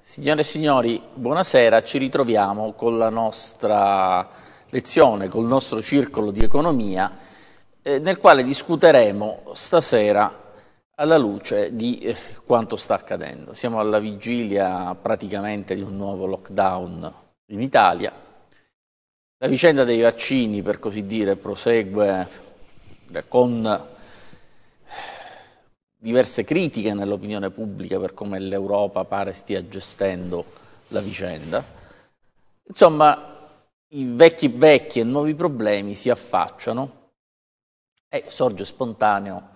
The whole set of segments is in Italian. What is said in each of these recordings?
Signore e signori, buonasera, ci ritroviamo con la nostra lezione, col nostro circolo di economia, eh, nel quale discuteremo stasera alla luce di eh, quanto sta accadendo. Siamo alla vigilia praticamente di un nuovo lockdown in Italia. La vicenda dei vaccini, per così dire, prosegue eh, con diverse critiche nell'opinione pubblica per come l'Europa pare stia gestendo la vicenda. Insomma, i vecchi vecchi e nuovi problemi si affacciano e sorge spontaneo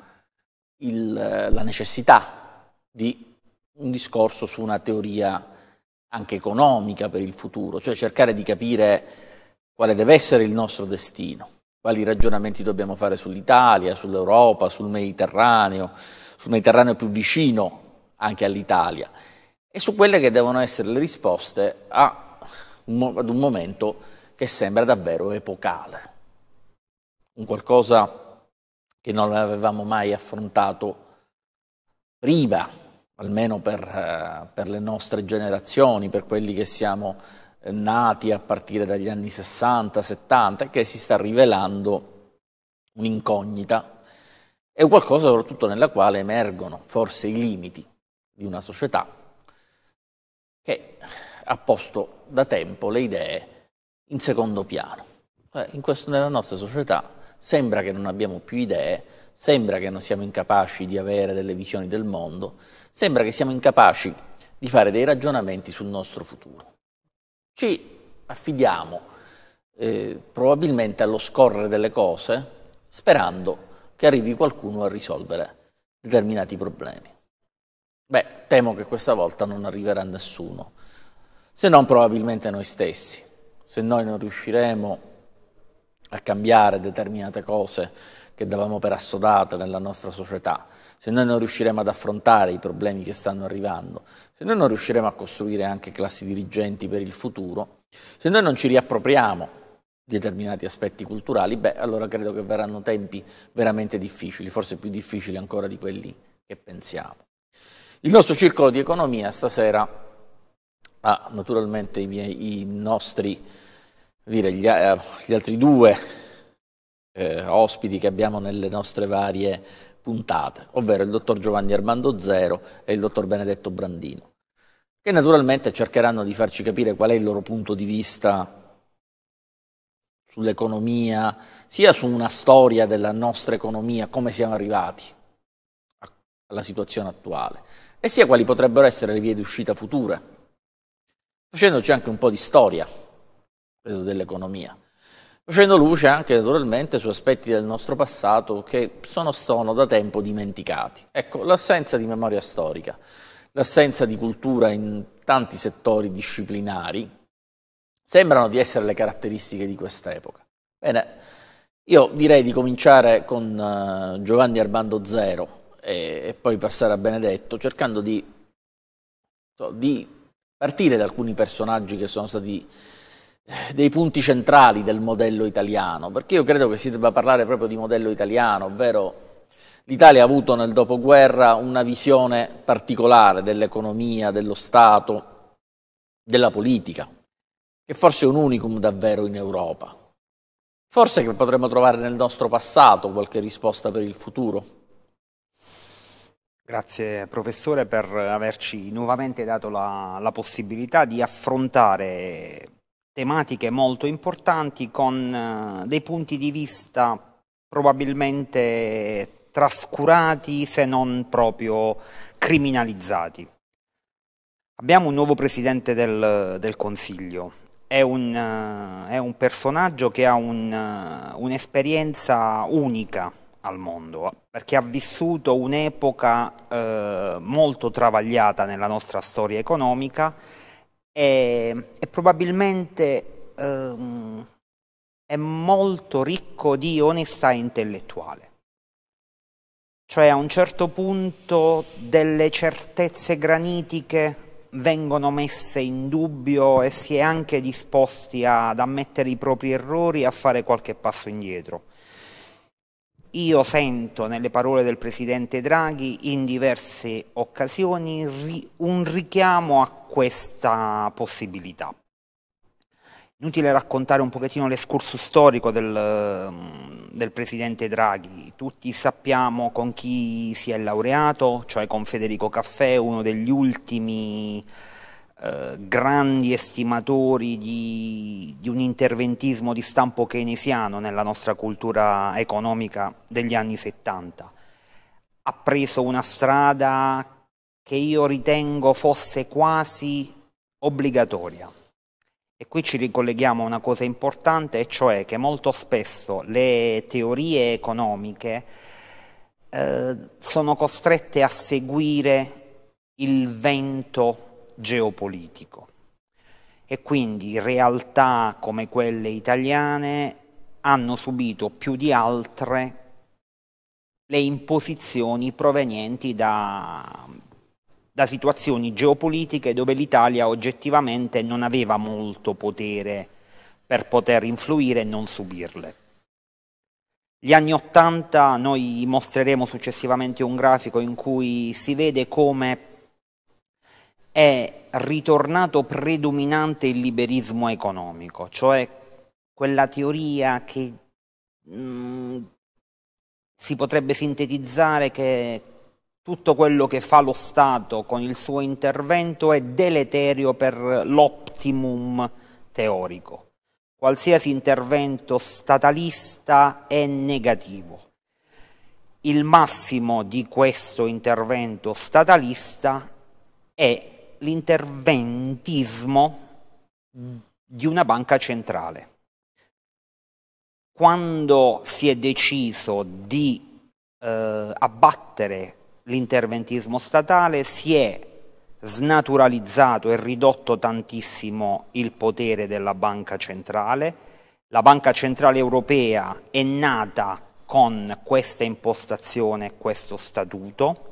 il, eh, la necessità di un discorso su una teoria anche economica per il futuro, cioè cercare di capire quale deve essere il nostro destino, quali ragionamenti dobbiamo fare sull'Italia, sull'Europa, sul Mediterraneo, sul Mediterraneo più vicino anche all'Italia e su quelle che devono essere le risposte un, ad un momento che sembra davvero epocale, un qualcosa che non avevamo mai affrontato prima, almeno per, eh, per le nostre generazioni, per quelli che siamo eh, nati a partire dagli anni 60, 70, che si sta rivelando un'incognita è un qualcosa soprattutto nella quale emergono forse i limiti di una società che ha posto da tempo le idee in secondo piano. Eh, in questo, nella nostra società sembra che non abbiamo più idee, sembra che non siamo incapaci di avere delle visioni del mondo, sembra che siamo incapaci di fare dei ragionamenti sul nostro futuro. Ci affidiamo eh, probabilmente allo scorrere delle cose sperando che arrivi qualcuno a risolvere determinati problemi. Beh, temo che questa volta non arriverà nessuno, se non probabilmente noi stessi. Se noi non riusciremo a cambiare determinate cose che davamo per assodate nella nostra società, se noi non riusciremo ad affrontare i problemi che stanno arrivando, se noi non riusciremo a costruire anche classi dirigenti per il futuro, se noi non ci riappropriamo determinati aspetti culturali, beh, allora credo che verranno tempi veramente difficili, forse più difficili ancora di quelli che pensiamo. Il nostro circolo di economia stasera ha naturalmente i, miei, i nostri, dire, gli, eh, gli altri due eh, ospiti che abbiamo nelle nostre varie puntate, ovvero il dottor Giovanni Armando Zero e il dottor Benedetto Brandino, che naturalmente cercheranno di farci capire qual è il loro punto di vista sull'economia, sia su una storia della nostra economia, come siamo arrivati alla situazione attuale, e sia quali potrebbero essere le vie di uscita future, facendoci anche un po' di storia dell'economia, facendo luce anche naturalmente su aspetti del nostro passato che sono, sono da tempo dimenticati. Ecco, l'assenza di memoria storica, l'assenza di cultura in tanti settori disciplinari, Sembrano di essere le caratteristiche di quest'epoca. Bene, io direi di cominciare con uh, Giovanni Armando Zero e, e, poi passare a Benedetto, cercando di, so, di, partire da alcuni personaggi che sono stati eh, dei punti centrali del modello italiano, perché io credo che si debba parlare proprio di modello italiano, ovvero l'Italia ha avuto nel dopoguerra una visione particolare dell'economia, dello Stato, della politica, che forse è un unicum davvero in Europa. Forse che potremmo trovare nel nostro passato qualche risposta per il futuro. Grazie professore per averci nuovamente dato la, la, possibilità di affrontare tematiche molto importanti con eh, dei punti di vista probabilmente trascurati se non proprio criminalizzati. Abbiamo un nuovo Presidente del, del Consiglio, è un, eh, è un personaggio che ha eh, un'esperienza unica al mondo, perché ha vissuto un'epoca eh, molto travagliata nella nostra storia economica e, e probabilmente eh, è molto ricco di onestà intellettuale. Cioè a un certo punto delle certezze granitiche vengono messe in dubbio e si è anche disposti ad ammettere i propri errori e a fare qualche passo indietro. Io sento nelle parole del Presidente Draghi in diverse occasioni un richiamo a questa possibilità. Inutile raccontare un pochettino l'escurso storico del, del presidente Draghi, tutti sappiamo con chi si è laureato, cioè con Federico Caffè, uno degli ultimi eh, grandi estimatori di, di un interventismo di stampo keynesiano nella nostra cultura economica degli anni 70. Ha preso una strada che io ritengo fosse quasi obbligatoria e qui ci ricolleghiamo a una cosa importante, e cioè che molto spesso le teorie economiche eh, sono costrette a seguire il vento geopolitico e quindi realtà come quelle italiane hanno subito più di altre le imposizioni provenienti da da situazioni geopolitiche dove l'Italia oggettivamente non aveva molto potere per poter influire e non subirle. Gli anni Ottanta noi mostreremo successivamente un grafico in cui si vede come è ritornato predominante il liberismo economico, cioè quella teoria che mh, mm, si potrebbe sintetizzare che tutto quello che fa lo Stato con il suo intervento è deleterio per l'optimum teorico. Qualsiasi intervento statalista è negativo. Il massimo di questo intervento statalista è l'interventismo di una banca centrale. Quando si è deciso di eh, abbattere l'interventismo statale, si è snaturalizzato e ridotto tantissimo il potere della banca centrale. La banca centrale europea è nata con questa impostazione e questo statuto.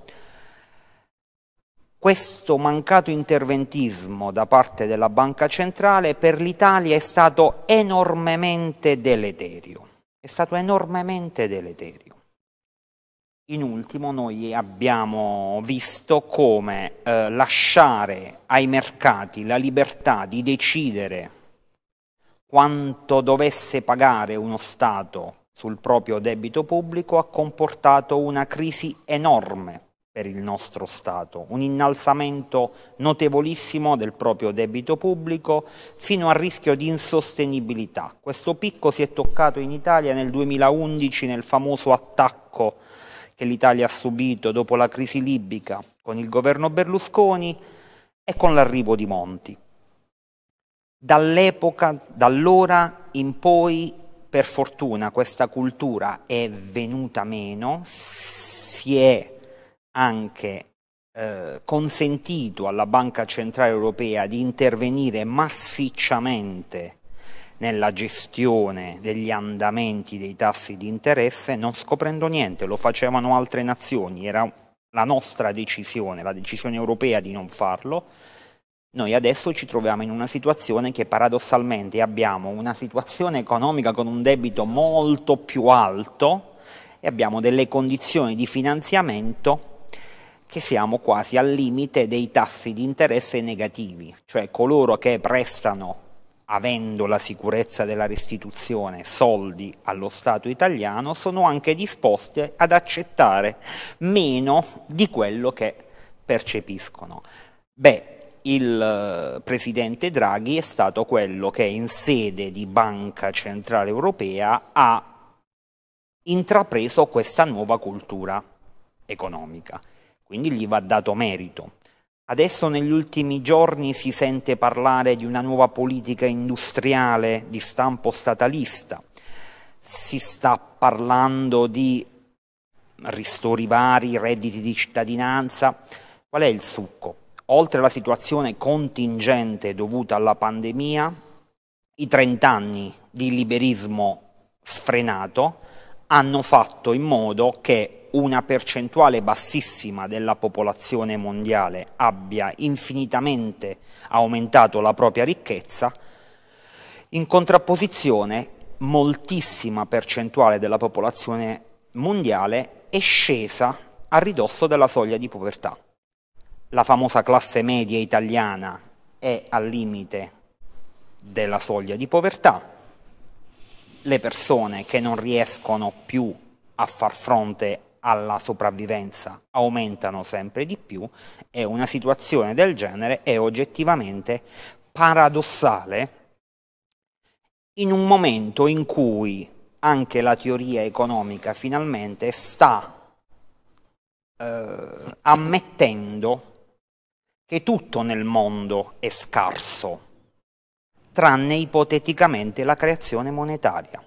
Questo mancato interventismo da parte della banca centrale per l'Italia è stato enormemente deleterio. È stato enormemente deleterio. In ultimo noi abbiamo visto come eh, lasciare ai mercati la libertà di decidere quanto dovesse pagare uno Stato sul proprio debito pubblico ha comportato una crisi enorme per il nostro Stato, un innalzamento notevolissimo del proprio debito pubblico fino al rischio di insostenibilità. Questo picco si è toccato in Italia nel 2011 nel famoso attacco che l'Italia ha subito dopo la crisi libica con il governo Berlusconi e con l'arrivo di Monti. Dall'epoca, dall'ora in poi, per fortuna, questa cultura è venuta meno, si è anche eh, consentito alla Banca Centrale Europea di intervenire massicciamente nella gestione degli andamenti dei tassi di interesse, non scoprendo niente, lo facevano altre nazioni, era la nostra decisione, la decisione europea di non farlo, noi adesso ci troviamo in una situazione che paradossalmente abbiamo una situazione economica con un debito molto più alto e abbiamo delle condizioni di finanziamento che siamo quasi al limite dei tassi di interesse negativi, cioè coloro che prestano avendo la sicurezza della restituzione soldi allo Stato italiano, sono anche disposte ad accettare meno di quello che percepiscono. Beh, il eh, presidente Draghi è stato quello che in sede di Banca Centrale Europea ha intrapreso questa nuova cultura economica, quindi gli va dato merito. Adesso negli ultimi giorni si sente parlare di una nuova politica industriale di stampo statalista, si sta parlando di ristori vari, redditi di cittadinanza. Qual è il succo? Oltre alla situazione contingente dovuta alla pandemia, i 30 anni di liberismo sfrenato hanno fatto in modo che una percentuale bassissima della popolazione mondiale abbia infinitamente aumentato la propria ricchezza, in contrapposizione moltissima percentuale della popolazione mondiale è scesa a ridosso della soglia di povertà. La famosa classe media italiana è al limite della soglia di povertà, le persone che non riescono più a far fronte alla sopravvivenza aumentano sempre di più e una situazione del genere è oggettivamente paradossale in un momento in cui anche la teoria economica finalmente sta eh, ammettendo che tutto nel mondo è scarso, tranne ipoteticamente la creazione monetaria.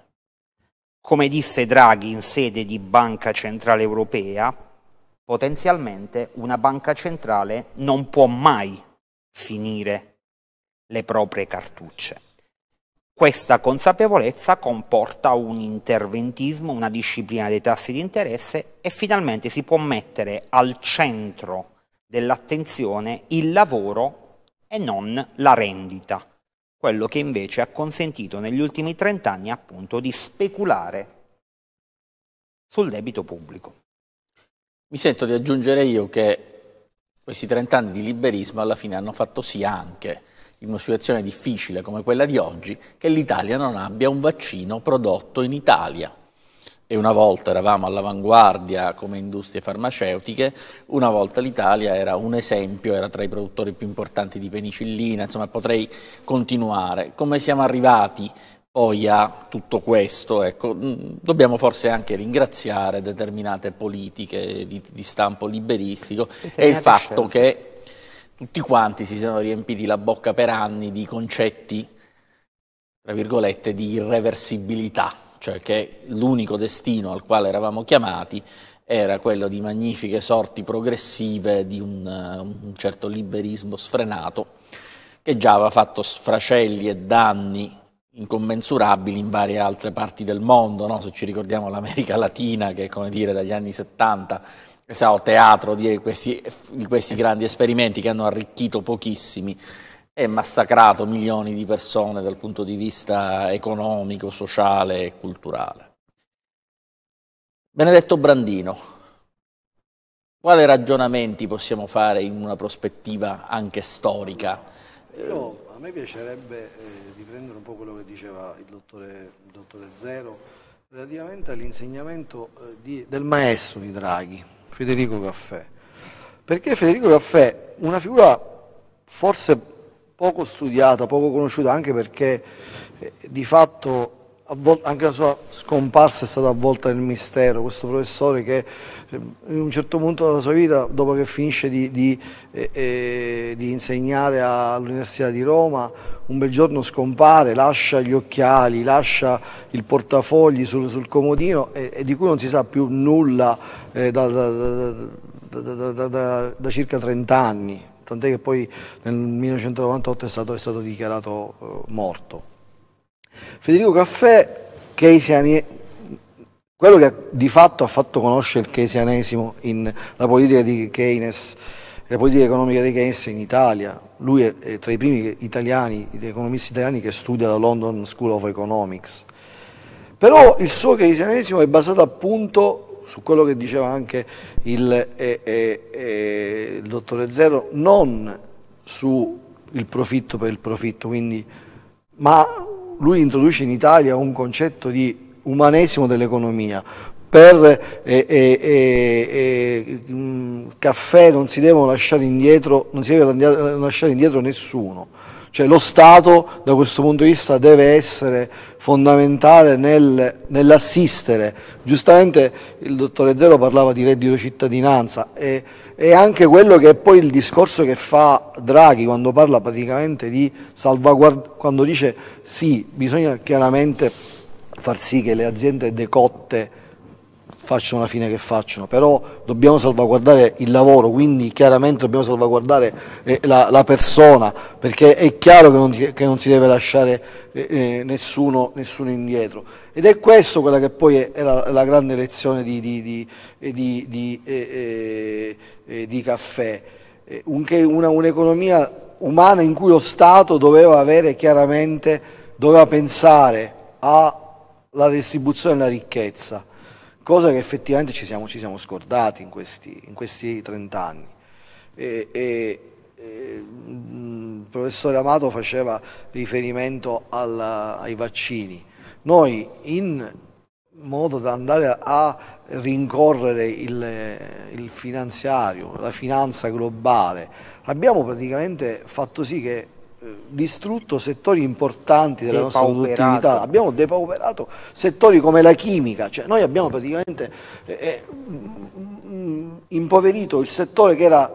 Come disse Draghi in sede di Banca Centrale Europea, potenzialmente una banca centrale non può mai finire le proprie cartucce. Questa consapevolezza comporta un interventismo, una disciplina dei tassi di interesse e finalmente si può mettere al centro dell'attenzione il lavoro e non la rendita quello che invece ha consentito negli ultimi trent'anni appunto di speculare sul debito pubblico. Mi sento di aggiungere io che questi trent'anni di liberismo alla fine hanno fatto sì anche in una situazione difficile come quella di oggi, che l'Italia non abbia un vaccino prodotto in Italia e una volta eravamo all'avanguardia come industrie farmaceutiche, una volta l'Italia era un esempio, era tra i produttori più importanti di penicillina, insomma potrei continuare. Come siamo arrivati poi a tutto questo? Ecco, mm, dobbiamo forse anche ringraziare determinate politiche di, di stampo liberistico e il fatto scelta. che tutti quanti si siano riempiti la bocca per anni di concetti, tra virgolette, di irreversibilità cioè che l'unico destino al quale eravamo chiamati era quello di magnifiche sorti progressive, di un, eh, un certo liberismo sfrenato, che già aveva fatto sfracelli e danni incommensurabili in varie altre parti del mondo, no? se ci ricordiamo l'America Latina che come dire dagli anni 70 è stato teatro di questi, di questi grandi esperimenti che hanno arricchito pochissimi e massacrato milioni di persone dal punto di vista economico, sociale e culturale. Benedetto Brandino, quali ragionamenti possiamo fare in una prospettiva anche storica? Io, a me piacerebbe eh, riprendere un po' quello che diceva il dottore, il dottore Zero relativamente all'insegnamento eh, del maestro di Draghi, Federico Caffè. Perché Federico Caffè, una figura forse poco studiata, poco conosciuta, anche perché di fatto anche la sua scomparsa è stata avvolta nel mistero, questo professore che in un certo punto della sua vita, dopo che finisce di, di, eh, di insegnare all'Università di Roma, un bel giorno scompare, lascia gli occhiali, lascia il portafogli sul, sul comodino e, e, di cui non si sa più nulla eh, da, da, da, da circa 30 anni tant'è che poi nel 1998 è stato, è stato dichiarato uh, morto. Federico Caffè, keisiani, quello che di fatto ha fatto conoscere il keynesianesimo in la politica di Keynes, la politica economica di Keynes in Italia, lui è, è tra i primi italiani, economisti italiani che studia la London School of Economics. Però il suo keynesianesimo è basato appunto su quello che diceva anche il, eh, eh, eh il dottore Zero, non sul profitto per il profitto, quindi, ma lui introduce in Italia un concetto di umanesimo dell'economia, per eh, eh, eh, mh, eh, mm, caffè non si devono lasciare indietro, non si deve lasciare indietro nessuno. Cioè lo Stato da questo punto di vista deve essere fondamentale nel, nell'assistere. Giustamente il dottore Zero parlava di reddito cittadinanza e, e anche quello che è poi il discorso che fa Draghi quando parla praticamente di salvaguardia, quando dice sì, bisogna chiaramente far sì che le aziende decotte facciano la fine che facciano, però dobbiamo salvaguardare il lavoro, quindi chiaramente dobbiamo salvaguardare eh, la, la, persona, perché è chiaro che non, che non si deve lasciare eh, eh nessuno, nessuno, indietro. Ed è questa quella che poi era la, grande lezione di, di, di, eh, di eh, eh, Caffè, un'economia umana in cui lo Stato doveva avere chiaramente, doveva pensare alla distribuzione della ricchezza cosa che effettivamente ci siamo, ci siamo scordati in questi, in questi 30 anni. E, e, e, mm, il professore Amato faceva riferimento alla, ai vaccini. Noi in modo da andare a rincorrere il, il finanziario, la finanza globale, abbiamo praticamente fatto sì che distrutto settori importanti della nostra produttività, abbiamo depauperato settori come la chimica, cioè noi abbiamo praticamente eh, eh mm, impoverito il settore che era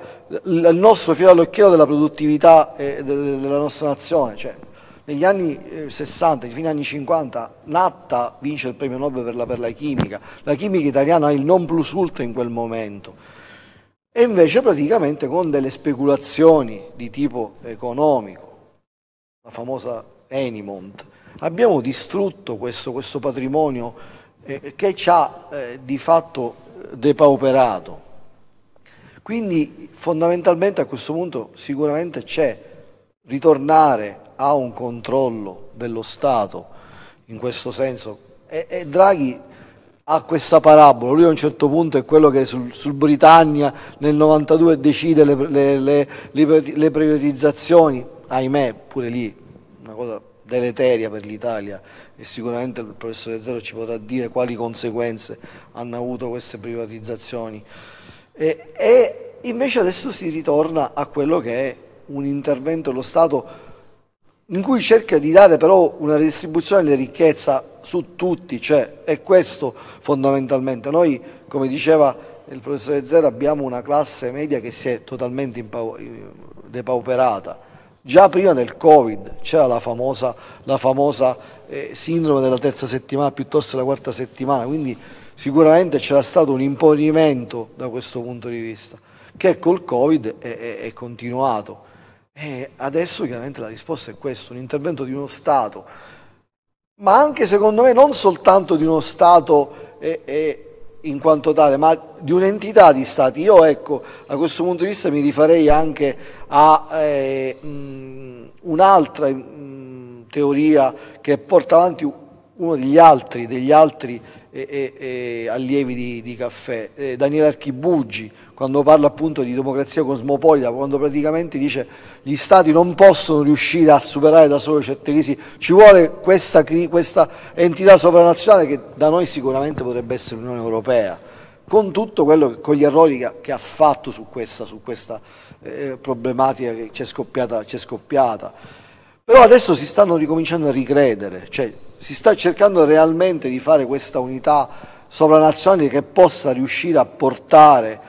il nostro filo all'occhiello della produttività eh, della nostra nazione, cioè, negli anni 60, fino agli anni 50, Natta vince il premio Nobel per la, per la chimica, la chimica italiana ha il non plus ultra in quel momento e invece praticamente con delle speculazioni di tipo economico la famosa Enimont, abbiamo distrutto questo, questo patrimonio eh, che ci ha eh, di fatto eh, depauperato. Quindi fondamentalmente a questo punto sicuramente c'è ritornare a un controllo dello Stato in questo senso e, e Draghi ha questa parabola, lui a un certo punto è quello che sul, sul Britannia nel 92 decide le, le, le, le privatizzazioni, ahimè, pure lì una cosa deleteria per l'Italia e sicuramente il professore Zero ci potrà dire quali conseguenze hanno avuto queste privatizzazioni. E, e invece adesso si ritorna a quello che è un intervento dello Stato in cui cerca di dare però una redistribuzione di ricchezza su tutti, cioè è questo fondamentalmente. Noi, come diceva il professore Zero, abbiamo una classe media che si è totalmente depauperata Già prima del Covid c'era la famosa, la famosa eh, sindrome della terza settimana piuttosto che della quarta settimana, quindi sicuramente c'era stato un imponimento da questo punto di vista, che col Covid è, è, è continuato. E adesso chiaramente la risposta è questa, un intervento di uno Stato, ma anche secondo me non soltanto di uno Stato... Eh, eh, in quanto tale, ma di un'entità di Stati. Io ecco, da questo punto di vista mi rifarei anche a eh, un'altra teoria che porta avanti uno degli altri, degli altri e, e, e allievi di, di caffè, eh, Daniele Archibugi, quando parla appunto di democrazia cosmopolita, quando praticamente dice gli stati non possono riuscire a superare da solo certe crisi, ci vuole questa, questa entità sovranazionale che da noi sicuramente potrebbe essere l'Unione Europea, con, tutto che, con gli errori che, che, ha fatto su questa, su questa eh, problematica che ci è scoppiata. Ci è scoppiata. Però adesso si stanno ricominciando a ricredere, cioè si sta cercando realmente di fare questa unità sovranazionale che possa riuscire a portare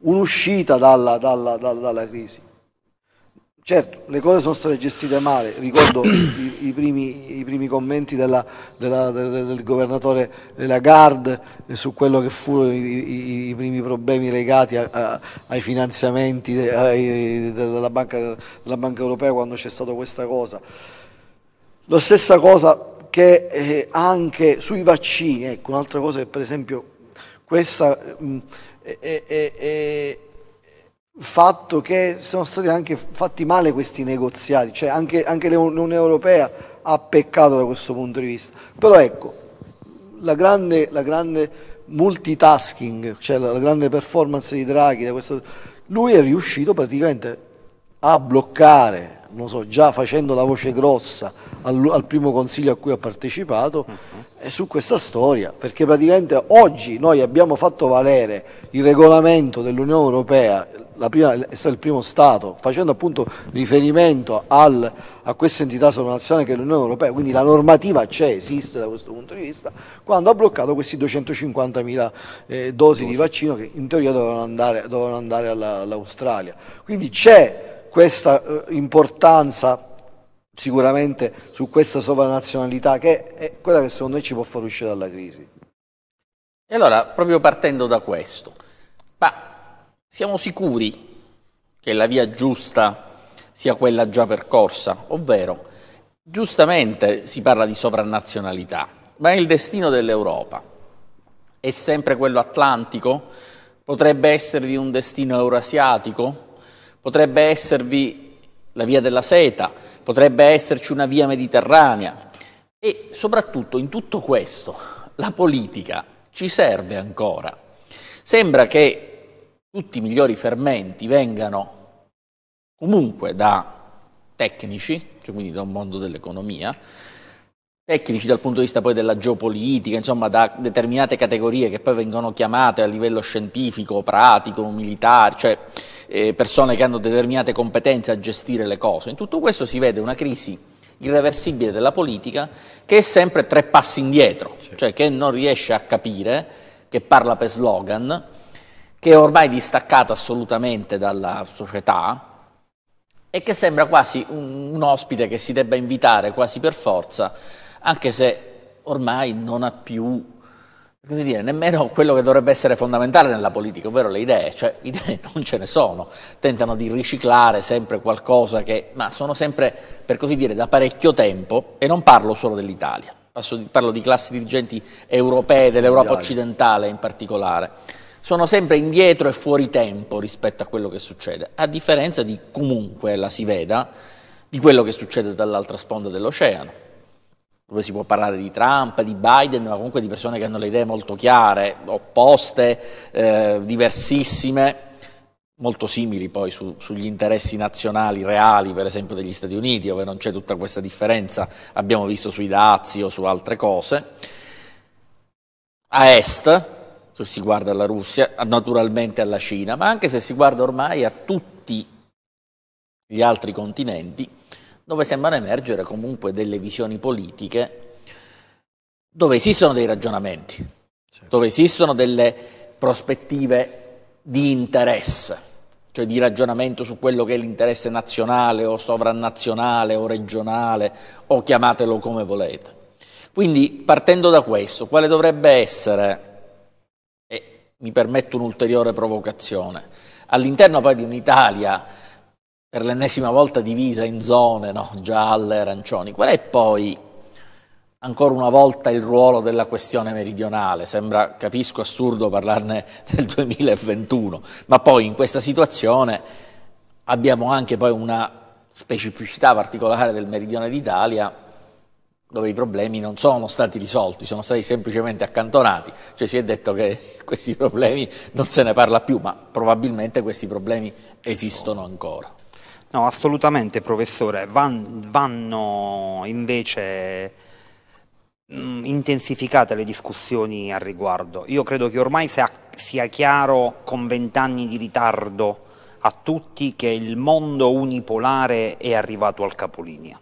un'uscita dalla, dalla, dalla, dalla crisi. Certo, le cose sono state gestite male, ricordo i, i, primi, i primi, commenti della, della, del, del, governatore Lagarde eh, su quello che furono i, i primi problemi legati a, a, ai finanziamenti della banca, della banca Europea quando c'è stata questa cosa. La stessa cosa che eh, anche sui vaccini, ecco un'altra cosa che per esempio questa mh, mm, è, è, è, fatto che sono stati anche fatti male questi negoziati, cioè anche, anche l'Unione Europea ha peccato da questo punto di vista. Però ecco, la grande, la grande multitasking, cioè la, la, grande performance di Draghi, questo, lui è riuscito praticamente a bloccare non so, già facendo la voce grossa al, al primo consiglio a cui ha partecipato, uh mhm. -huh. su questa storia, perché praticamente oggi noi abbiamo fatto valere il regolamento dell'Unione Europea, prima, è stato il primo Stato, facendo appunto riferimento al, a questa entità sovranazionale che è l'Unione Europea, quindi la normativa c'è, esiste da questo punto di vista, quando ha bloccato questi 250.000 eh, dosi Dosi. di vaccino che in teoria dovevano andare, dovevano andare all'Australia. Quindi c'è questa eh, importanza sicuramente su questa sovranazionalità che è quella che secondo me ci può far uscire dalla crisi. E allora, proprio partendo da questo, ma siamo sicuri che la via giusta sia quella già percorsa, ovvero giustamente si parla di sovranazionalità, ma il destino dell'Europa è sempre quello atlantico? Potrebbe esservi un destino eurasiatico? potrebbe esservi la via della seta, potrebbe esserci una via mediterranea e soprattutto in tutto questo la politica ci serve ancora. Sembra che tutti i migliori fermenti vengano comunque da tecnici, cioè quindi da un mondo dell'economia, tecnici dal punto di vista poi della geopolitica, insomma da determinate categorie che poi vengono chiamate a livello scientifico, pratico, militare, cioè eh, persone che hanno determinate competenze a gestire le cose. In tutto questo si vede una crisi irreversibile della politica che è sempre tre passi indietro, sì. cioè che non riesce a capire, che parla per slogan, che è ormai distaccata assolutamente dalla società, e che sembra quasi un, un, ospite che si debba invitare quasi per forza anche se ormai non ha più, come dire, nemmeno quello che dovrebbe essere fondamentale nella politica, ovvero le idee, cioè idee non ce ne sono, tentano di riciclare sempre qualcosa che, ma sono sempre, per così dire, da parecchio tempo, e non parlo solo dell'Italia, parlo di classi dirigenti europee, dell'Europa occidentale in particolare, sono sempre indietro e fuori tempo rispetto a quello che succede, a differenza di comunque la si veda di quello che succede dall'altra sponda dell'oceano dove si può parlare di Trump, di Biden, ma comunque di persone che hanno le idee molto chiare, opposte, eh, diversissime, molto simili poi su, sugli interessi nazionali reali, per esempio degli Stati Uniti, dove non c'è tutta questa differenza, abbiamo visto sui dazi o su altre cose. A est, se si guarda alla Russia, naturalmente alla Cina, ma anche se si guarda ormai a tutti gli altri continenti, dove sembrano emergere comunque delle visioni politiche, dove esistono dei ragionamenti, certo. dove esistono delle prospettive di interesse, cioè di ragionamento su quello che è l'interesse nazionale o sovranazionale o regionale o chiamatelo come volete. Quindi partendo da questo, quale dovrebbe essere, e mi permetto un'ulteriore provocazione, all'interno poi di un'Italia per l'ennesima volta divisa in zone no? gialle, arancioni. Qual è poi ancora una volta il ruolo della questione meridionale? Sembra, capisco, assurdo parlarne del 2021, ma poi in questa situazione abbiamo anche poi una specificità particolare del meridione d'Italia dove i problemi non sono stati risolti, sono stati semplicemente accantonati, cioè si è detto che questi problemi non se ne parla più, ma probabilmente questi problemi esistono ancora. No, assolutamente, professore. Van, vanno invece mh, mm, intensificate le discussioni al riguardo. Io credo che ormai sia, sia chiaro con vent'anni di ritardo a tutti che il mondo unipolare è arrivato al capolinea.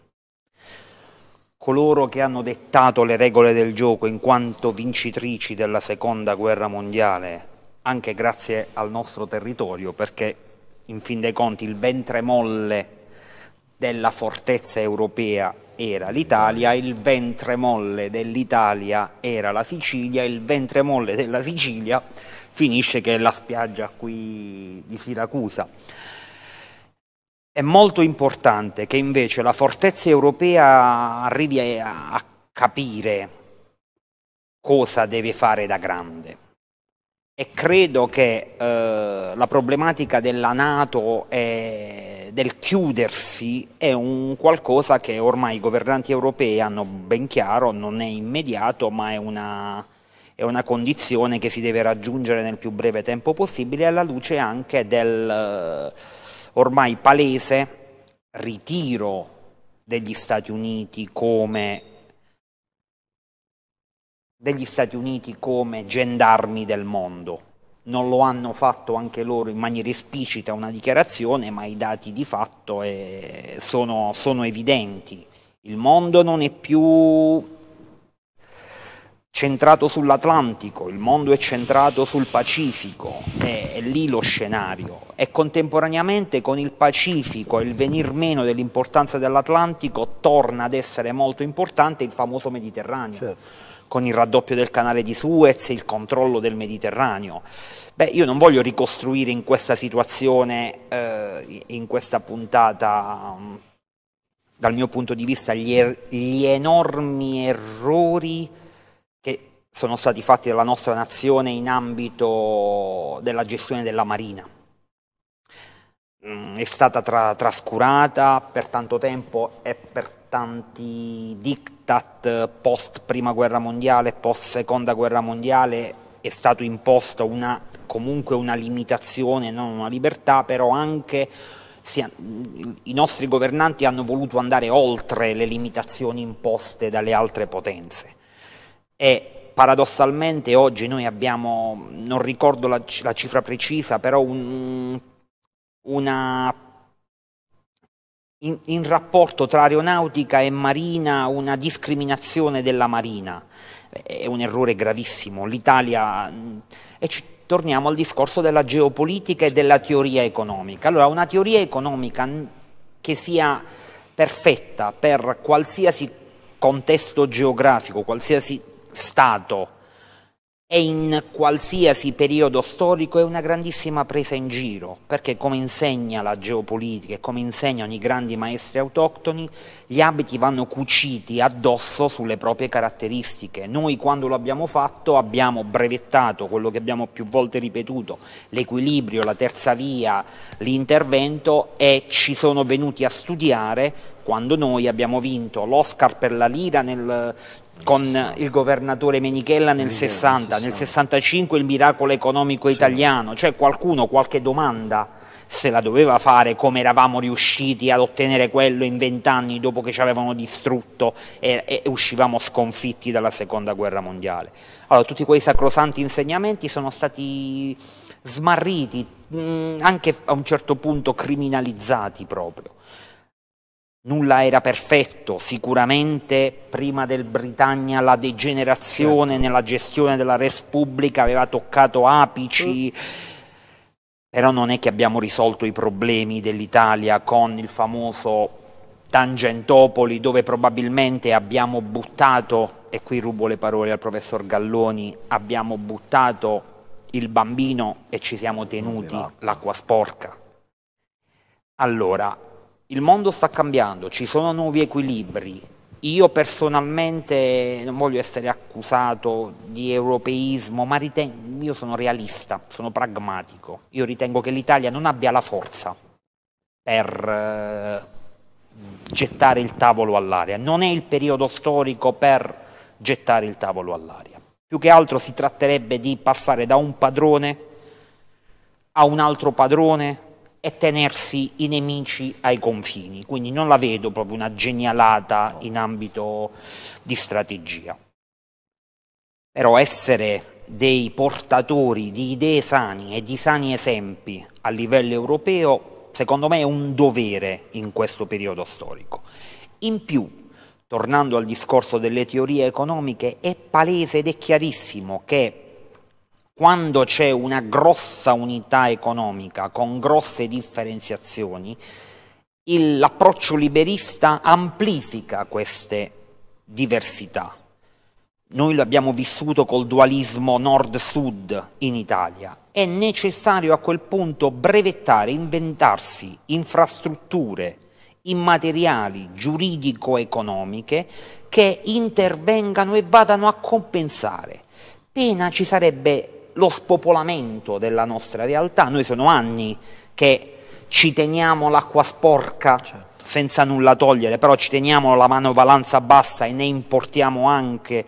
Coloro che hanno dettato le regole del gioco in quanto vincitrici della seconda guerra mondiale, anche grazie al nostro territorio, perché in fin dei conti il ventre molle della fortezza europea era l'Italia, il ventre molle dell'Italia era la Sicilia, il ventre molle della Sicilia finisce che è la spiaggia qui di Siracusa. È molto importante che invece la fortezza europea arrivi a capire cosa deve fare da grande e credo che eh, la problematica della Nato e del chiudersi è un qualcosa che ormai i governanti europei hanno ben chiaro, non è immediato ma è una, è una condizione che si deve raggiungere nel più breve tempo possibile alla luce anche del eh, ormai palese ritiro degli Stati Uniti come degli Stati Uniti come gendarmi del mondo. Non lo hanno fatto anche loro in maniera esplicita una dichiarazione, ma i dati di fatto è, eh, sono, sono evidenti. Il mondo non è più centrato sull'Atlantico, il mondo è centrato sul Pacifico, è, è, lì lo scenario. E contemporaneamente con il Pacifico e il venir meno dell'importanza dell'Atlantico torna ad essere molto importante il famoso Mediterraneo. Certo. con il raddoppio del canale di Suez, e il controllo del Mediterraneo. Beh, io non voglio ricostruire in questa situazione, eh, in questa puntata, dal mio punto di vista, gli, er gli enormi errori sono stati fatti dalla nostra nazione in ambito della gestione della marina. Mm, è stata tra, trascurata per tanto tempo e per tanti diktat post prima guerra mondiale, post seconda guerra mondiale, è stato imposto una, comunque una limitazione, non una libertà, però anche si, i nostri governanti hanno voluto andare oltre le limitazioni imposte dalle altre potenze. E paradossalmente oggi noi abbiamo, non ricordo la, la cifra precisa, però un, una in, in, rapporto tra aeronautica e marina una discriminazione della marina. È un errore gravissimo. L'Italia. E ci, torniamo al discorso della geopolitica e della teoria economica. Allora, una teoria economica che sia perfetta per qualsiasi contesto geografico, qualsiasi Stato e in qualsiasi periodo storico è una grandissima presa in giro, perché come insegna la geopolitica e come insegnano i grandi maestri autoctoni, gli abiti vanno cuciti addosso sulle proprie caratteristiche. Noi quando lo abbiamo fatto abbiamo brevettato quello che abbiamo più volte ripetuto, l'equilibrio, la terza via, l'intervento e ci sono venuti a studiare quando noi abbiamo vinto l'Oscar per la lira nel con il governatore Menichella nel 60, nel 65 il miracolo economico italiano, cioè qualcuno qualche domanda se la doveva fare come eravamo riusciti ad ottenere quello in vent'anni dopo che ci avevano distrutto e, e, uscivamo sconfitti dalla seconda guerra mondiale. Allora tutti quei sacrosanti insegnamenti sono stati smarriti, mm, anche a un certo punto criminalizzati proprio. Nulla era perfetto, sicuramente prima del Britannia la degenerazione certo. nella gestione della res pubblica aveva toccato apici, mm. però non è che abbiamo risolto i problemi dell'Italia con il famoso Tangentopoli dove probabilmente abbiamo buttato, e qui rubo le parole al professor Galloni, abbiamo buttato il bambino e ci siamo tenuti l'acqua sporca. Allora, il mondo sta cambiando, ci sono nuovi equilibri. Io personalmente non voglio essere accusato di europeismo, ma io sono realista, sono pragmatico. Io ritengo che l'Italia non abbia la forza per eh, gettare il tavolo all'aria. Non è il periodo storico per gettare il tavolo all'aria. Più che altro si tratterebbe di passare da un padrone a un altro padrone, e tenersi i nemici ai confini, quindi non la vedo proprio una genialata in ambito di strategia. Però essere dei portatori di idee sani e di sani esempi a livello europeo, secondo me è un dovere in questo periodo storico. In più, tornando al discorso delle teorie economiche, è palese ed è chiarissimo che quando c'è una grossa unità economica con grosse differenziazioni, l'approccio liberista amplifica queste diversità. Noi l'abbiamo vissuto col dualismo nord-sud in Italia. È necessario a quel punto brevettare, inventarsi infrastrutture immateriali, giuridico-economiche che intervengano e vadano a compensare. Pena ci sarebbe lo spopolamento della nostra realtà. Noi sono anni che ci teniamo l'acqua sporca certo. senza nulla togliere, però ci teniamo la manovalanza bassa e ne importiamo anche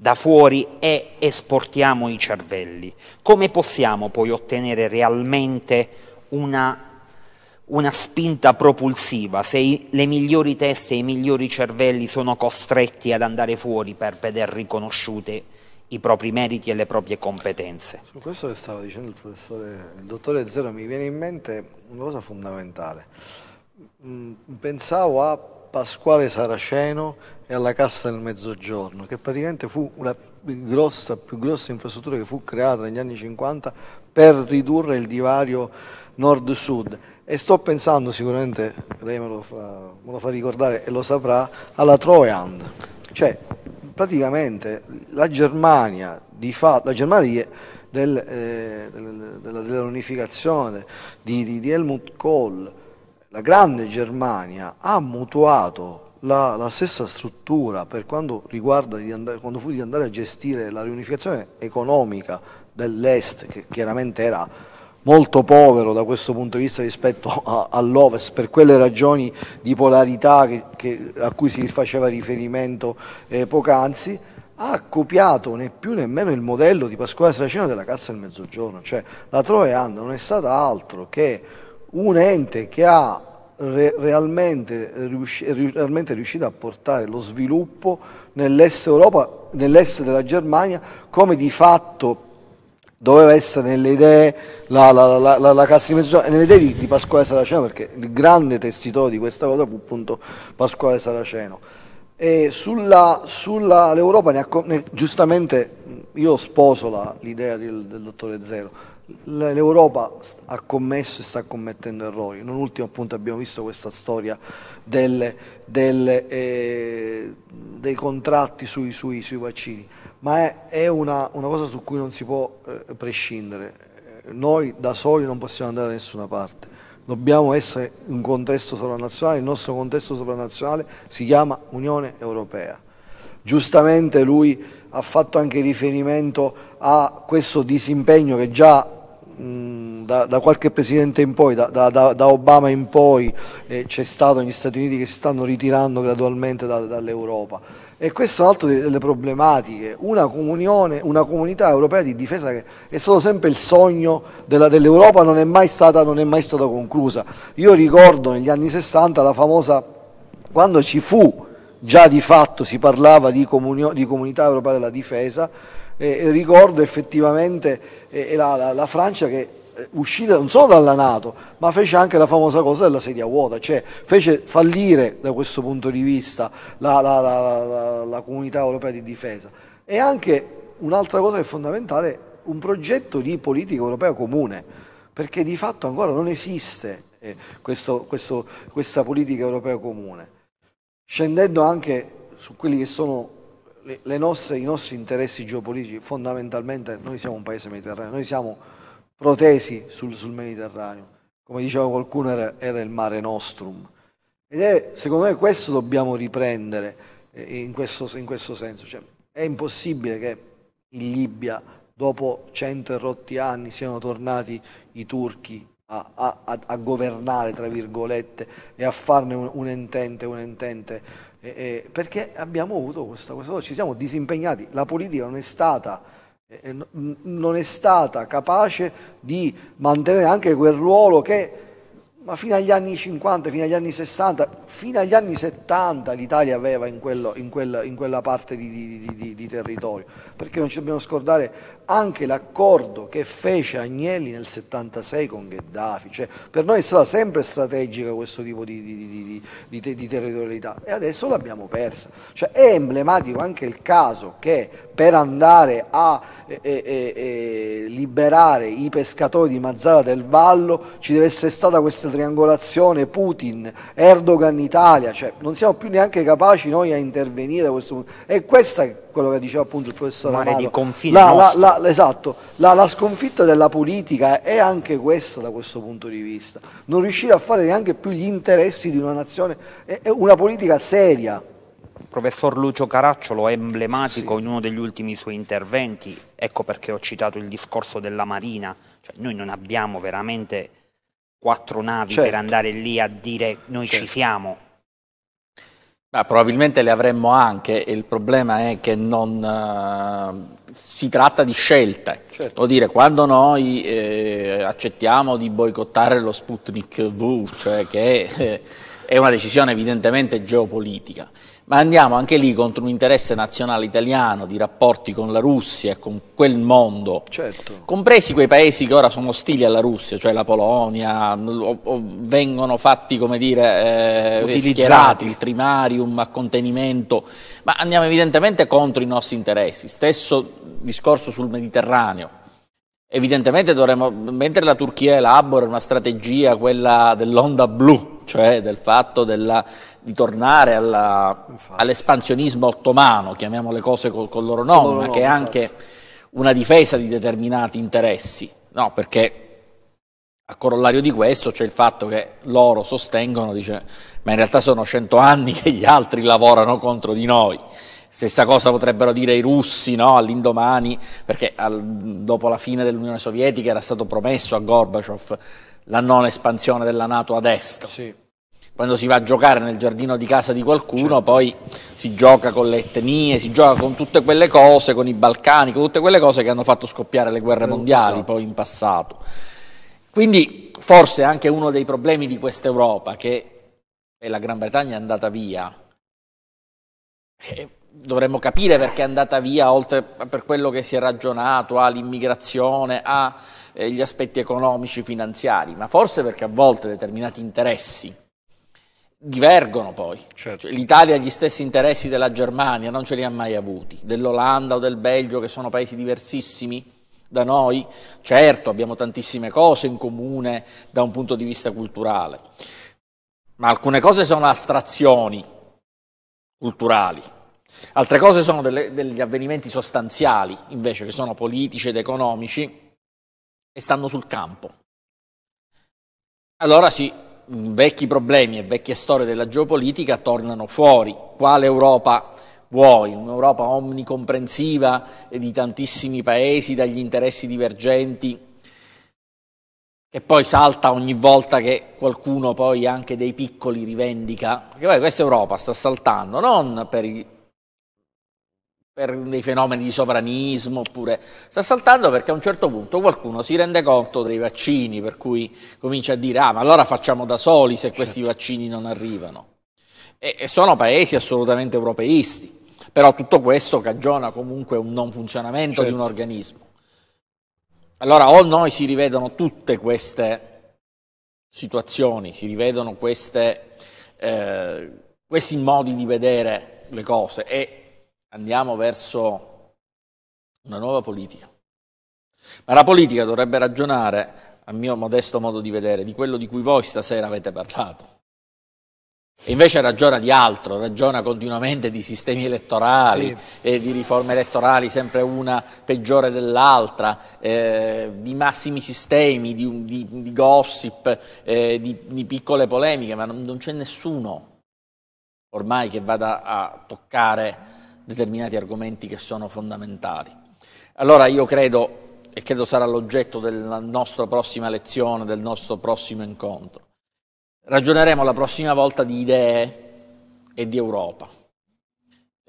da fuori e esportiamo i cervelli. Come possiamo poi ottenere realmente una, una spinta propulsiva se i, le migliori teste e i migliori cervelli sono costretti ad andare fuori per vedere riconosciute i propri meriti e le proprie competenze. Su questo che stava dicendo il professore, il dottore Zero, mi viene in mente una cosa fondamentale. Mm, pensavo a Pasquale Saraceno e alla Cassa del Mezzogiorno, che praticamente fu la grossa, più grossa infrastruttura che fu creata negli anni 50 per ridurre il divario nord-sud. E sto pensando, sicuramente lei me lo, fa, me lo fa ricordare e lo saprà, alla Troiand. Cioè, praticamente la Germania, di fatto, la Germania del, eh, della, dell'unificazione di, di, di, Helmut Kohl, la grande Germania ha mutuato la, la stessa struttura per quanto riguarda andare, quando fu di andare a gestire la riunificazione economica dell'est, che chiaramente era molto povero da questo punto di vista rispetto all'Ovest per quelle ragioni di polarità che, che, a cui si faceva riferimento eh, poc'anzi ha copiato né più né meno il modello di Pasquale Saraceno della Cassa del Mezzogiorno, cioè la Troianda non è stata altro che un ente che ha re realmente, riusci realmente riuscito a portare lo sviluppo nell'est Europa, nell'est della Germania come di fatto doveva essere nelle idee la, la, la, la, la cassa di mezzogiorno, nelle idee di, di, Pasquale Saraceno, perché il grande testitore di questa cosa fu appunto Pasquale Saraceno. E sulla, sulla l'Europa ne, ne, giustamente io sposo l'idea del, del dottore Zero. L'Europa ha commesso e sta commettendo errori. Non ultimo appunto abbiamo visto questa storia delle, delle, eh, dei contratti sui, sui, sui vaccini ma è, è una, una, cosa su cui non si può eh, prescindere. Eh, noi da soli non possiamo andare da nessuna parte, dobbiamo essere in un contesto sovranazionale, il nostro contesto sovranazionale si chiama Unione Europea. Giustamente lui ha fatto anche riferimento a questo disimpegno che già mh, da, da, qualche presidente in poi, da, da, da Obama in poi, eh, c'è stato negli Stati Uniti che si stanno ritirando gradualmente dall'Europa e questo è altro delle problematiche, una, una comunità europea di difesa che è stato sempre il sogno dell'Europa, dell non, non, è mai stata conclusa. Io ricordo negli anni 60 la famosa, quando ci fu, già di fatto si parlava di, di comunità europea della difesa, eh, ricordo effettivamente eh, la, la, la Francia che eh, uscita non solo dalla Nato, ma fece anche la famosa cosa della sedia vuota, cioè fece fallire da questo punto di vista la, la, la, la comunità europea di difesa. E anche un'altra cosa che è fondamentale, un progetto di politica europea comune, perché di fatto ancora non esiste eh, questo, questo, questa politica europea comune. Scendendo anche su quelli che sono le, le nostre, i nostri interessi geopolitici, fondamentalmente noi siamo un paese mediterraneo, noi siamo protesi sul, sul Mediterraneo. Come diceva qualcuno, era, era, il mare nostrum. Ed è, secondo me, questo dobbiamo riprendere eh, in, questo, in questo, senso. Cioè, è impossibile che in Libia, dopo cento e rotti anni, siano tornati i turchi a, a, a, governare, tra virgolette, e a farne un, un entente, un entente, eh, eh, perché abbiamo avuto questa cosa, ci siamo disimpegnati, la politica non è stata non è stata capace di mantenere anche quel ruolo che ma fino agli anni 50, fino agli anni 60, fino agli anni 70 l'Italia aveva in, quello, in, quella, in quella, parte di, di, di, di, territorio, perché non ci dobbiamo scordare anche l'accordo che fece Agnelli nel 76 con Gheddafi, cioè, per noi è stata sempre strategica questo tipo di, territorialità e adesso l'abbiamo persa, cioè, è emblematico anche il caso che per andare a eh, eh, eh, eh liberare i pescatori di Mazzara del Vallo ci deve essere stata questa triangolazione Putin, Erdogan Italia, cioè non siamo più neanche capaci noi a intervenire a questo punto. E questo è quello che diceva appunto il professor Mare Amato. di confine la, la, la, Esatto, la, sconfitta della politica è anche questa da questo punto di vista. Non riuscire a fare neanche più gli interessi di una nazione, è, è una politica seria. professor Lucio Caracciolo è emblematico sì. in uno degli ultimi suoi interventi, ecco perché ho citato il discorso della Marina, cioè noi non abbiamo veramente quattro navi certo. per andare lì a dire noi certo. ci siamo. Ma probabilmente le avremmo anche, il problema è che non... Uh, si tratta di scelte. Certo. Vuol dire, quando noi eh, accettiamo di boicottare lo Sputnik V, cioè che eh, è una decisione evidentemente geopolitica, ma andiamo anche lì contro un interesse nazionale italiano di rapporti con la Russia e con quel mondo, certo. compresi quei paesi che ora sono ostili alla Russia, cioè la Polonia, o, o vengono fatti come dire eh, schierati, il trimarium a contenimento, ma andiamo evidentemente contro i nostri interessi. Stesso discorso sul Mediterraneo. Evidentemente dovremmo, mentre la Turchia elabora una strategia, quella dell'onda blu, cioè del fatto della, di tornare all'espansionismo ottomano, chiamiamo le cose col, col loro nome, ma che è certo. anche una difesa di determinati interessi, no, perché a corollario di questo c'è il fatto che loro sostengono, dice, ma in realtà sono cento anni che gli altri lavorano contro di noi. Stessa cosa potrebbero dire i russi no? all'indomani, perché al, dopo la fine dell'Unione Sovietica era stato promesso a Gorbaciov la non espansione della Nato a destra. Sì. Quando si va a giocare nel giardino di casa di qualcuno, certo. poi si gioca con le etnie, si gioca con tutte quelle cose, con i Balcani, con tutte quelle cose che hanno fatto scoppiare le guerre eh, mondiali esatto. poi in passato. Quindi forse anche uno dei problemi di questa Europa, che la Gran Bretagna è andata via, eh, dovremmo capire perché è andata via, oltre per quello che si è ragionato, all'immigrazione, agli eh, aspetti economici, finanziari, ma forse perché a volte determinati interessi divergono poi. Certo. Cioè, L'Italia ha gli stessi interessi della Germania, non ce li ha mai avuti, dell'Olanda o del Belgio che sono paesi diversissimi da noi. Certo, abbiamo tantissime cose in comune da un punto di vista culturale, ma alcune cose sono astrazioni culturali Altre cose sono delle, degli avvenimenti sostanziali, invece, che sono politici ed economici e stanno sul campo. Allora sì, vecchi problemi e vecchie storie della geopolitica tornano fuori. Quale Europa vuoi? Un'Europa omnicomprensiva di tantissimi paesi, dagli interessi divergenti, che poi salta ogni volta che qualcuno poi anche dei piccoli rivendica. Perché poi questa Europa sta saltando non per i per dei fenomeni di sovranismo oppure sta saltando perché a un certo punto qualcuno si rende conto dei vaccini per cui comincia a dire ah ma allora facciamo da soli se questi certo. vaccini non arrivano e, e, sono paesi assolutamente europeisti però tutto questo cagiona comunque un non funzionamento certo. di un certo. organismo allora o noi si rivedono tutte queste situazioni si rivedono queste, eh, questi modi di vedere le cose e andiamo verso una nuova politica. Ma la politica dovrebbe ragionare, a mio modesto modo di vedere, di quello di cui voi stasera avete parlato. E invece ragiona di altro, ragiona continuamente di sistemi elettorali sì. e di riforme elettorali, sempre una peggiore dell'altra, eh, di massimi sistemi, di, di, di gossip, eh, di, di, piccole polemiche, ma non, non c'è nessuno ormai che vada a toccare determinati argomenti che sono fondamentali. Allora io credo, e credo sarà l'oggetto della nostra prossima lezione, del nostro prossimo incontro, ragioneremo la prossima volta di idee e di Europa.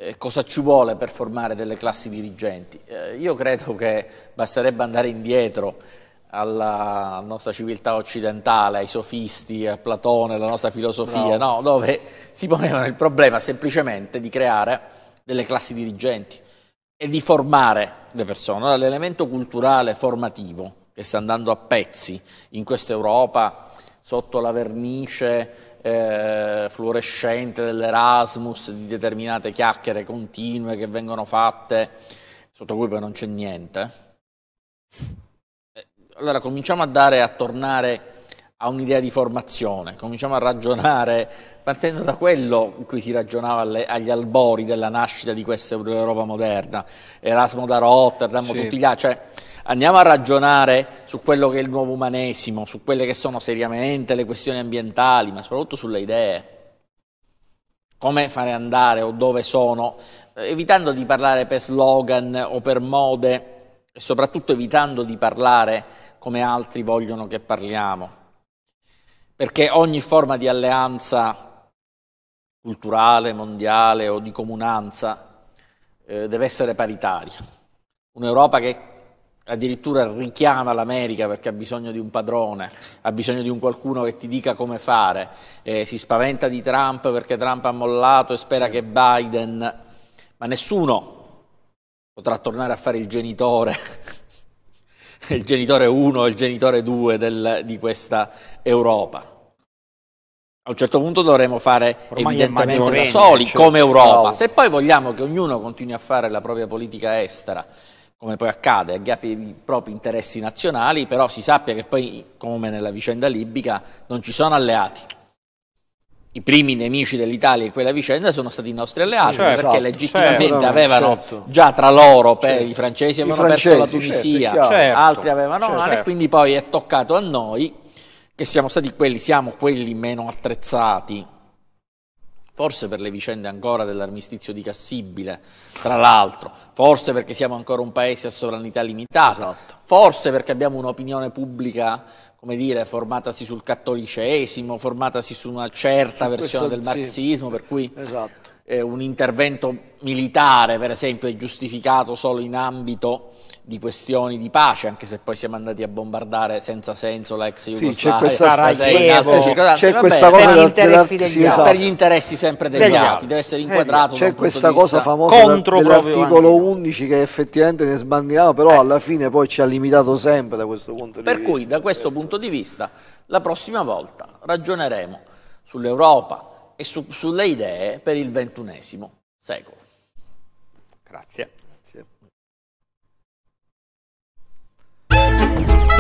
Eh, cosa ci vuole per formare delle classi dirigenti? Eh, io credo che basterebbe andare indietro alla nostra civiltà occidentale, ai sofisti, a Platone, alla nostra filosofia, no. No, dove si ponevano il problema semplicemente di creare delle classi dirigenti e di formare le persone. Allora, l'elemento culturale formativo che sta andando a pezzi in questa Europa sotto la vernice eh, fluorescente dell'Erasmus, di determinate chiacchiere continue che vengono fatte, sotto cui poi non c'è niente. Eh, allora cominciamo a dare, a tornare a un'idea di formazione, cominciamo a ragionare partendo da quello in cui si ragionava alle, agli albori della nascita di questa Europa moderna, Erasmo da Rotterdam, sì. tutti gli altri, cioè andiamo a ragionare su quello che è il nuovo umanesimo, su quelle che sono seriamente le questioni ambientali, ma soprattutto sulle idee, come fare andare o dove sono, eh, evitando di parlare per slogan o per mode e soprattutto evitando di parlare come altri vogliono che parliamo perché ogni forma di alleanza culturale, mondiale o di comunanza eh, deve essere paritaria. Un'Europa che addirittura richiama l'America perché ha bisogno di un padrone, ha bisogno di un qualcuno che ti dica come fare, eh, si spaventa di Trump perché Trump ha mollato e spera sì. che Biden, ma nessuno potrà tornare a fare il genitore il genitore 1 e il genitore 2 di questa Europa. A un certo punto dovremo fare Ormai evidentemente da soli cioè, come Europa. Se poi vogliamo che ognuno continui a fare la propria politica estera, come poi accade, aggapi i propri interessi nazionali, però si sappia che poi, come nella vicenda libica, non ci sono alleati i primi nemici dell'Italia in quella vicenda sono stati i nostri alleati certo, perché legittimamente certo, avevano certo. già tra loro per, certo. i francesi avevano I francesi, perso la certo, Tunisia altri avevano male certo. e quindi poi è toccato a noi che siamo stati quelli siamo quelli meno attrezzati forse per le vicende ancora dell'armistizio di Cassibile, tra l'altro, forse perché siamo ancora un paese a sovranità limitata, esatto. forse perché abbiamo un'opinione pubblica come dire, formatasi sul cattolicesimo, formatasi su una certa su versione questo, del marxismo, sì. per cui esatto eh, un intervento militare, per esempio, è giustificato solo in ambito di questioni di pace, anche se poi siamo andati a bombardare senza senso l'ex ex Jugoslavia, sì, c'è questa, Sarajevo, c'è questa cosa per, della, gli sì, esatto. per gli interessi sempre degli, altri, altri, deve essere inquadrato. Eh, c'è questa cosa famosa dell'articolo 11 che effettivamente ne sbandiamo, però eh. alla fine poi ci ha limitato sempre da questo punto di per vista. Per cui da questo certo. punto di vista la prossima volta ragioneremo sull'Europa, e su, sulle idee per il XXI secolo. Grazie. Grazie.